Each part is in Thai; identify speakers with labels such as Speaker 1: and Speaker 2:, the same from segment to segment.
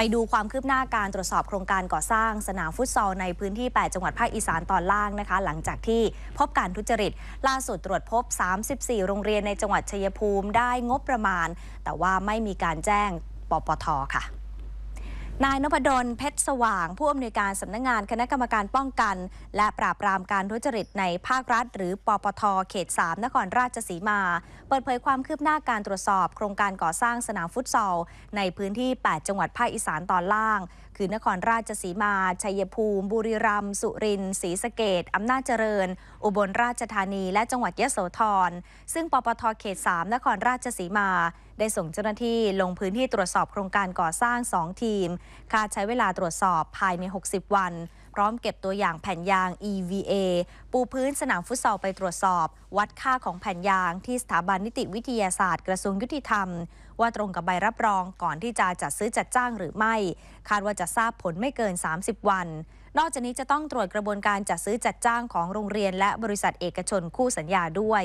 Speaker 1: ไปดูความคืบหน้าการตรวจสอบโครงการก่อสร้างสนามฟุตซอลในพื้นที่ 8 จังหวัดภาคอีสานตอนล่างนะคะ หลังจากที่พบการทุจริต ล่าสุดตรวจพบ 34 โรงเรียนในจังหวัดชัยภูมิได้งบประมาณ แต่ว่าไม่มีการแจ้งปปทค่ะนายนพดล เพชรสว่าง ผู้อำนวยการสำนักงงานคณะกรรมการป้องกัน และปราบปรามการทุจริตในภาครัฐหรือปปทเขต 3 นครราชสีมา เปิดเผยความคืบหน้าการตรวจสอบ โครงการก่อสร้างสนามฟุตซอลในพื้นที่ 8 จังหวัดภาคอีสานตอนล่าง คือ นครราชสีมา ชัยภูมิ บุรีรัมย์ สุรินทร์ ศรีสะเกดอำนาจเจริญ อุบลราชธานี และจังหวัดยะโสธร ซึ่งปปทเขต 3 นครราชสีมาได้ส่งเจ้าหน้าที่ลงพื้นที่ตรวจสอบโครงการก่อสร้าง 2 ทีม คาดใช้เวลาตรวจสอบภายใน 60 วัน พร้อมเก็บตัวอย่างแผ่นยาง EVA ปูพื้นสนามฟุตซอลไปตรวจสอบ วัดค่าของแผ่นยางที่สถาบันนิติวิทยาศาสตร์กระทรวงยุติธรรมว่าตรงกับใบรับรองก่อนที่จะจัดซื้อจัดจ้างหรือไม่คาดว่าจะทราบผลไม่เกิน 30 วัน นอกจากนี้จะต้องตรวจกระบวนการจัดซื้อจัดจ้างของโรงเรียน และบริษัทเอกชนคู่สัญญาด้วย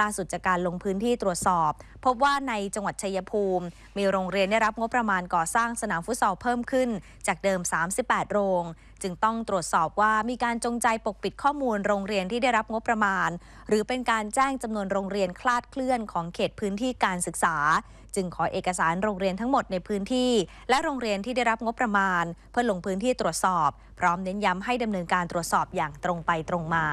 Speaker 1: ล่าสุดจากการลงพื้นที่ตรวจสอบ พบว่าในจังหวัดชัยภูมิ มีโรงเรียนได้รับงบประมาณก่อสร้างสนามฟุตซอลเพิ่มขึ้น จากเดิม 38 โรง จึงต้องตรวจสอบว่ามีการจงใจปกปิดข้อมูลโรงเรียนที่ได้รับงบประมาณ หรือเป็นการแจ้งจำนวนโรงเรียนคลาดเคลื่อนของเขตพื้นที่การศึกษา จึงขอเอกสารโรงเรียนทั้งหมดในพื้นที่ และโรงเรียนที่ได้รับงบประมาณ เพื่อลงพื้นที่ตรวจสอบ พร้อมเน้นย้ำให้ดำเนินการตรวจสอบอย่างตรงไปตรงมา